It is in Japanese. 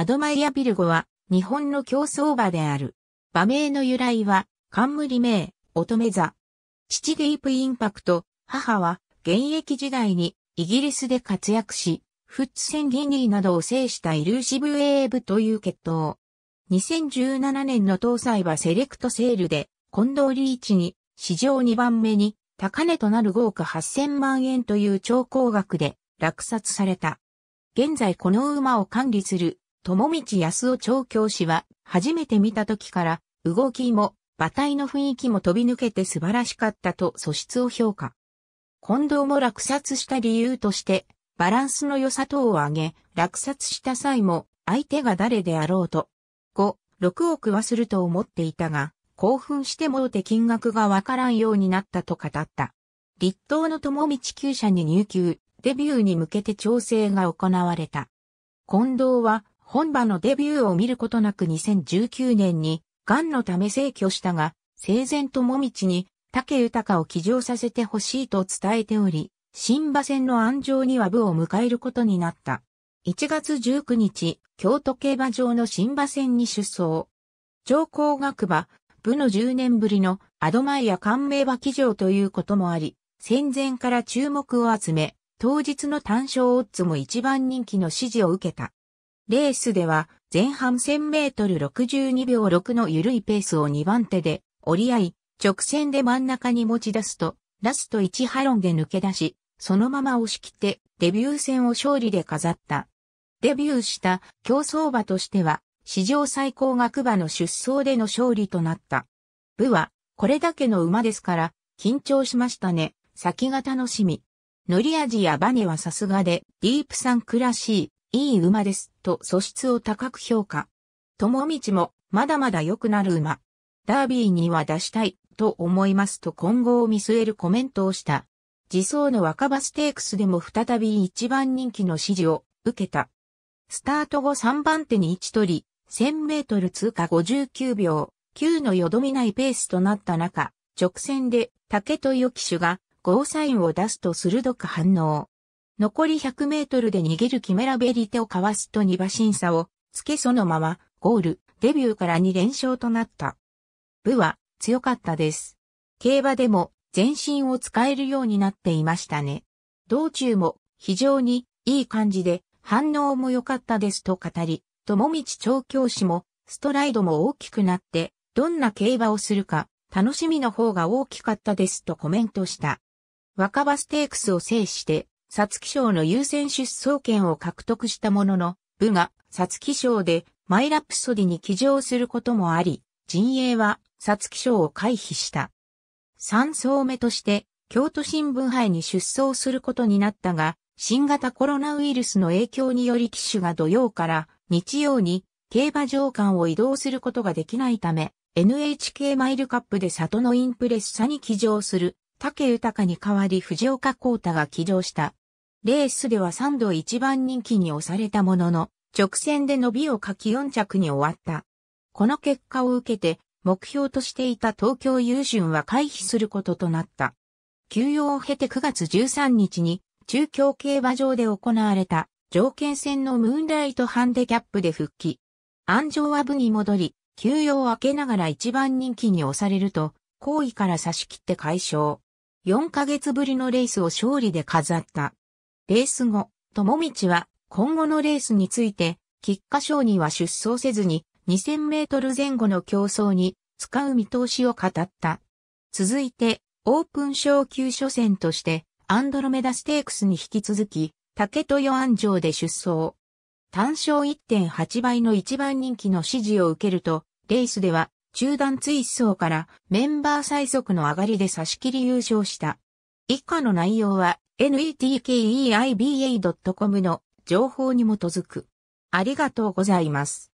アドマイアビルゴは日本の競争馬である。馬名の由来は冠名、乙女座。父ディープインパクト、母は現役時代にイギリスで活躍し、フッツセンギニーなどを制したイルーシブエーブという血統。2017年の搭載はセレクトセールで、近藤リーチに史上2番目に高値となる豪華8000万円という超高額で落札された。現在この馬を管理する友道康夫調教師は、初めて見た時から、動きも、馬体の雰囲気も飛び抜けて素晴らしかったと素質を評価。近藤も落札した理由として、バランスの良さ等を挙げ、落札した際も、相手が誰であろうと、5、6億はすると思っていたが、興奮してもうて金額がわからんようになったと語った。立東の友道厩舎に入級、デビューに向けて調整が行われた。近藤は本場のデビューを見ることなく2019年に、癌のため逝去したが、生前ともみちに、竹豊を起乗させてほしいと伝えており、新馬戦の安城には部を迎えることになった。1月19日、京都競馬場の新馬戦に出走。上皇学馬、部の10年ぶりのアドマイア官名馬騎乗ということもあり、戦前から注目を集め、当日の単勝オッズも一番人気の支持を受けた。レースでは前半1000メートル62秒6の緩いペースを2番手で折り合い、直線で真ん中に持ち出すと、ラスト1ハロンで抜け出し、そのまま押し切ってデビュー戦を勝利で飾った。デビューした競走馬としては、史上最高額馬の出走での勝利となった。部は、これだけの馬ですから、緊張しましたね。先が楽しみ。乗り味やバネはさすがで、ディープさんクらしい、いい馬です、と素質を高く評価。友道も、まだまだ良くなる馬。ダービーには出したい、と思いますと今後を見据えるコメントをした。自走の若葉ステークスでも再び一番人気の指示を受けた。スタート後3番手に位置取り、1000メートル通過59秒、9のよどみないペースとなった中、直線で竹豊騎手がゴーサインを出すと鋭く反応。残り100メートルで逃げるキメラベリテをかわすと2馬審査をつけそのままゴール、デビューから2連勝となった。部は強かったです。競馬でも全身を使えるようになっていましたね。道中も非常にいい感じで反応も良かったですと語り、友道調教師もストライドも大きくなってどんな競馬をするか楽しみの方が大きかったですとコメントした。若葉ステークスを制して皐月賞の優先出走権を獲得したものの、部が皐月賞でマイラプソディに騎乗することもあり、陣営は皐月賞を回避した。3走目として京都新聞杯に出走することになったが、新型コロナウイルスの影響により機種が土曜から日曜に競馬場間を移動することができないため、NHK マイルカップで里のインプレッサに騎乗する竹豊に代わり藤岡幸太が起乗した。レースでは3度一番人気に押されたものの、直線で伸びをかき4着に終わった。この結果を受けて、目標としていた東京優順は回避することとなった。休養を経て9月13日に、中京競馬場で行われた、条件戦のムーンライトハンデキャップで復帰。安城は部に戻り、休養を明けながら一番人気に押されると、行為から差し切って解消。4ヶ月ぶりのレースを勝利で飾った。レース後、友道は今後のレースについて、菊花賞には出走せずに2000メートル前後の競争に使う見通しを語った。続いて、オープン賞級初戦として、アンドロメダステークスに引き続き、竹豊安城で出走。単勝1.8倍の一番人気の支持を受けると、レースでは中団追走からメンバー最速の上がりで差し切り優勝した。以下の内容は netkeiba.com の情報に基づく。ありがとうございます。